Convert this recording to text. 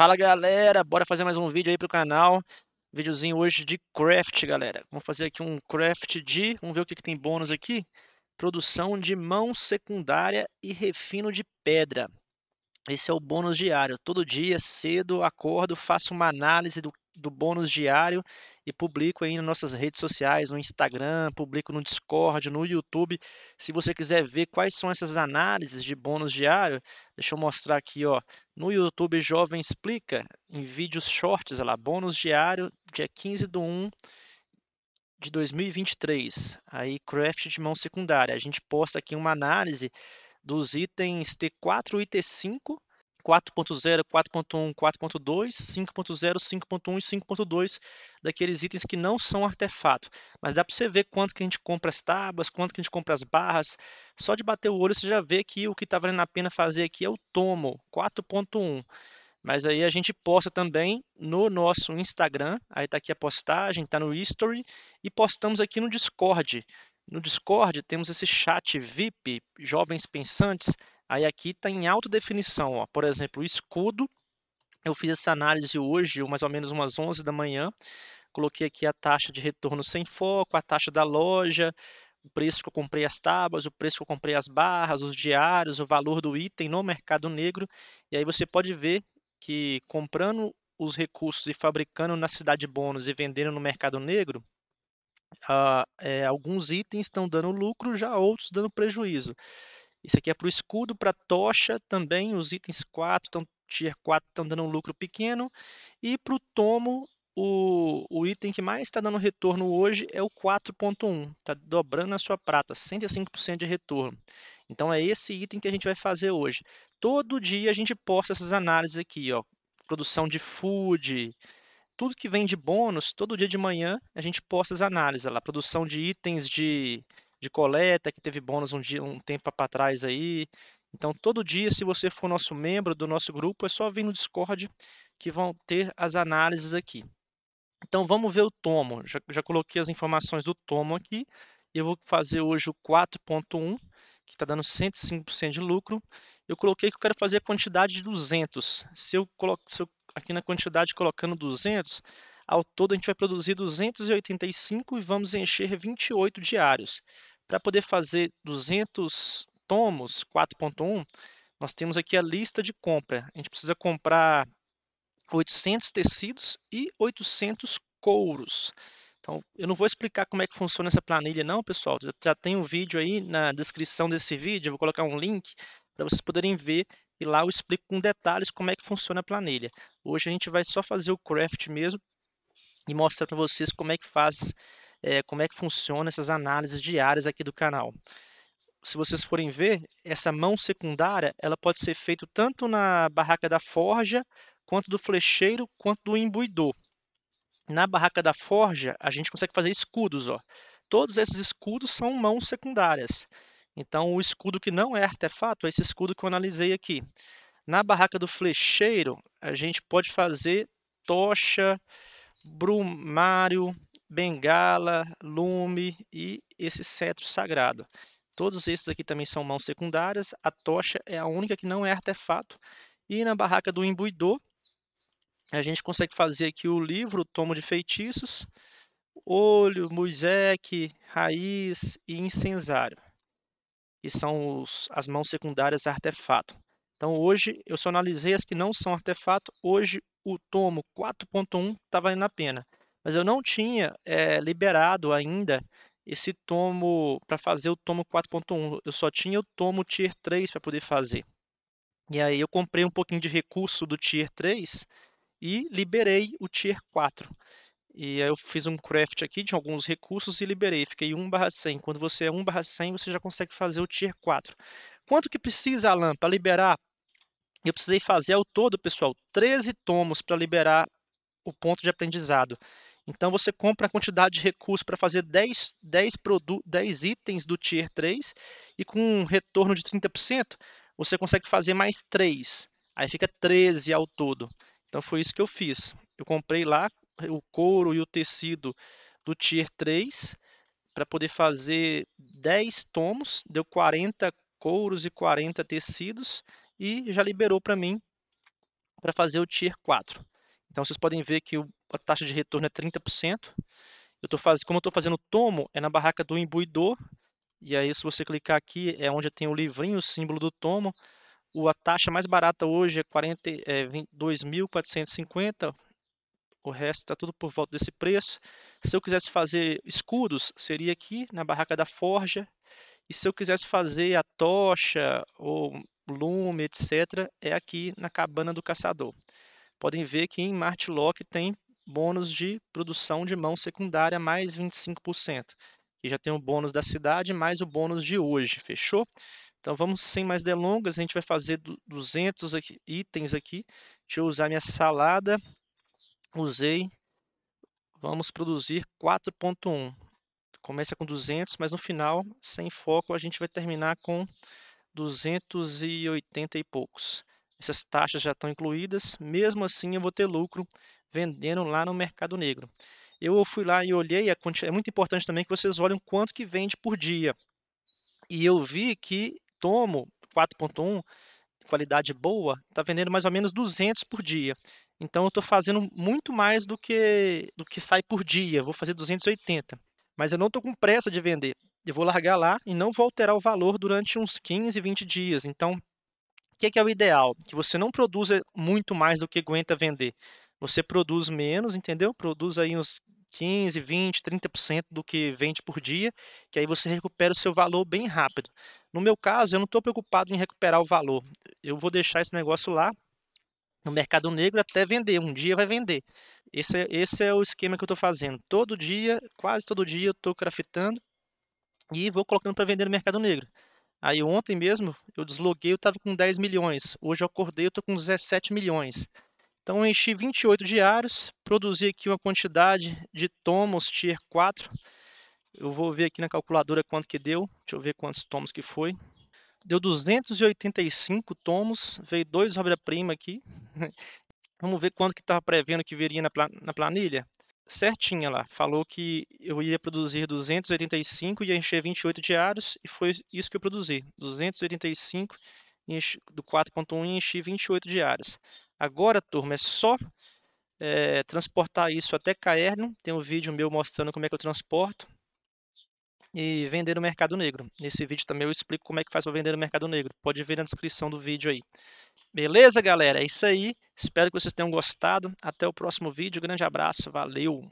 Fala galera, bora fazer mais um vídeo aí pro canal. Videozinho hoje de craft, galera. Vamos fazer aqui um craft de, vamos ver o que, que tem bônus aqui. Produção de mão secundária e refino de pedra. Esse é o bônus diário. Todo dia, cedo, acordo, faço uma análise do do bônus diário e publico aí nas nossas redes sociais, no Instagram, publico no Discord, no YouTube. Se você quiser ver quais são essas análises de bônus diário, deixa eu mostrar aqui, ó, no YouTube Jovem Explica, em vídeos shorts, olha lá, bônus diário, dia 15 do 1 de 2023, aí craft de mão secundária. A gente posta aqui uma análise dos itens T4 e T5 4.0, 4.1, 4.2, 5.0, 5.1 e 5.2 daqueles itens que não são artefato. Mas dá para você ver quanto que a gente compra as tábuas, quanto que a gente compra as barras. Só de bater o olho você já vê que o que está valendo a pena fazer aqui é o tomo 4.1. Mas aí a gente posta também no nosso Instagram, aí está aqui a postagem, está no History, e postamos aqui no Discord. No Discord temos esse chat VIP, Jovens Pensantes, Aí aqui está em alta definição, ó. por exemplo, o escudo. Eu fiz essa análise hoje, mais ou menos umas 11 da manhã. Coloquei aqui a taxa de retorno sem foco, a taxa da loja, o preço que eu comprei as tábuas, o preço que eu comprei as barras, os diários, o valor do item no mercado negro. E aí você pode ver que comprando os recursos e fabricando na cidade bônus e vendendo no mercado negro, ah, é, alguns itens estão dando lucro, já outros dando prejuízo. Isso aqui é para o escudo, para a tocha também. Os itens 4, então, tier 4, estão dando um lucro pequeno. E para o tomo, o, item que mais está dando retorno hoje é o 4.1, está dobrando a sua prata, 105% de retorno. Então é esse item que a gente vai fazer hoje. Todo dia a gente posta essas análises aqui, ó, produção de food, tudo que vem de bônus, todo dia de manhã a gente posta as análises lá, produção de itens de de coleta, que teve bônus um, dia, um tempo para trás aí. Então, todo dia, se você for nosso membro do nosso grupo, é só vir no Discord que vão ter as análises aqui. Então, vamos ver o tomo. Já, já coloquei as informações do tomo aqui. Eu vou fazer hoje o 4.1, que está dando 105% de lucro. Eu coloquei que eu quero fazer a quantidade de 200. Se eu, coloco, se eu aqui na quantidade colocando 200, ao todo a gente vai produzir 285 e vamos encher 28 diários. Para poder fazer 200 tomos 4.1, nós temos aqui a lista de compra. A gente precisa comprar 800 tecidos e 800 couros. Então, eu não vou explicar como é que funciona essa planilha não, pessoal. Já, já tem um vídeo aí na descrição desse vídeo, eu vou colocar um link para vocês poderem ver e lá eu explico com detalhes como é que funciona a planilha. Hoje a gente vai só fazer o craft mesmo e mostrar para vocês como é que faz é, como é que funciona essas análises diárias aqui do canal. Se vocês forem ver, essa mão secundária ela pode ser feita tanto na barraca da forja, quanto do flecheiro, quanto do imbuidor. Na barraca da forja, a gente consegue fazer escudos. Ó. Todos esses escudos são mãos secundárias. Então, o escudo que não é artefato é esse escudo que eu analisei aqui. Na barraca do flecheiro, a gente pode fazer tocha, brumário, bengala, lume e esse cetro sagrado. Todos esses aqui também são mãos secundárias. A tocha é a única que não é artefato. E na barraca do imbuidor, a gente consegue fazer aqui o livro, o tomo de feitiços, olho, museque, raiz e incensário, que são os, as mãos secundárias artefato. Então hoje eu só analisei as que não são artefato, hoje o tomo 4.1 está valendo a pena mas eu não tinha é, liberado ainda esse tomo para fazer o tomo 4.1. Eu só tinha o tomo tier 3 para poder fazer. E aí eu comprei um pouquinho de recurso do tier 3 e liberei o tier 4. E aí eu fiz um craft aqui de alguns recursos e liberei. Fiquei 1 barra 100. Quando você é 1 barra 100, você já consegue fazer o tier 4. Quanto que precisa, Alan, para liberar? Eu precisei fazer ao todo, pessoal, 13 tomos para liberar o ponto de aprendizado. Então você compra a quantidade de recursos para fazer 10, 10, 10 itens do Tier 3 e com um retorno de 30%, você consegue fazer mais 3. Aí fica 13 ao todo. Então foi isso que eu fiz. Eu comprei lá o couro e o tecido do Tier 3 para poder fazer 10 tomos, deu 40 couros e 40 tecidos e já liberou para mim para fazer o Tier 4. Então vocês podem ver que a taxa de retorno é 30%. Eu estou fazendo Como eu estou fazendo tomo, é na barraca do imbuidor. E aí, se você clicar aqui, é onde tem o livrinho, o símbolo do tomo. O, a taxa mais barata hoje é, R$ é 2.450. O resto está tudo por volta desse preço. Se eu quisesse fazer escudos, seria aqui na barraca da forja. E se eu quisesse fazer a tocha ou lume, etc., é aqui na cabana do caçador podem ver que em Martlock tem bônus de produção de mão secundária mais 25%, que já tem o bônus da cidade mais o bônus de hoje, fechou? Então vamos sem mais delongas, a gente vai fazer 200 aqui, itens aqui. Deixa eu usar minha salada, usei, vamos produzir 4.1. Começa com 200, mas no final, sem foco, a gente vai terminar com 280 e poucos essas taxas já estão incluídas, mesmo assim eu vou ter lucro vendendo lá no mercado negro. Eu fui lá e olhei, é muito importante também que vocês olhem quanto que vende por dia. E eu vi que Tomo 4.1, qualidade boa, está vendendo mais ou menos 200 por dia. Então eu estou fazendo muito mais do que do que sai por dia. Vou fazer 280. Mas eu não estou com pressa de vender. Eu vou largar lá e não vou alterar o valor durante uns 15, 20 dias. Então que, que é o ideal? Que você não produza muito mais do que aguenta vender. Você produz menos, entendeu? Produz aí uns 15, 20, 30% do que vende por dia, que aí você recupera o seu valor bem rápido. No meu caso, eu não estou preocupado em recuperar o valor. Eu vou deixar esse negócio lá no mercado negro até vender. Um dia vai vender. Esse é, esse é o esquema que eu estou fazendo. Todo dia, quase todo dia, eu estou craftando e vou colocando para vender no mercado negro. Aí ontem mesmo eu desloguei, eu estava com 10 milhões. Hoje eu acordei, eu estou com 17 milhões. Então eu enchi 28 diários, produzi aqui uma quantidade de tomos tier 4. Eu vou ver aqui na calculadora quanto que deu. Deixa eu ver quantos tomos que foi. Deu 285 tomos, veio dois obra-prima aqui. Vamos ver quanto que estava prevendo que viria na planilha certinha lá. Falou que eu ia produzir 285 e encher 28 diários, e foi isso que eu produzi. 285 do 4.1 e enchi 28 diários. Agora, turma, é só é, transportar isso até Caerno. Tem um vídeo meu mostrando como é que eu transporto. E vender no mercado negro. Nesse vídeo também eu explico como é que faz para vender no mercado negro. Pode ver na descrição do vídeo aí. Beleza, galera? É isso aí. Espero que vocês tenham gostado. Até o próximo vídeo. Grande abraço. Valeu!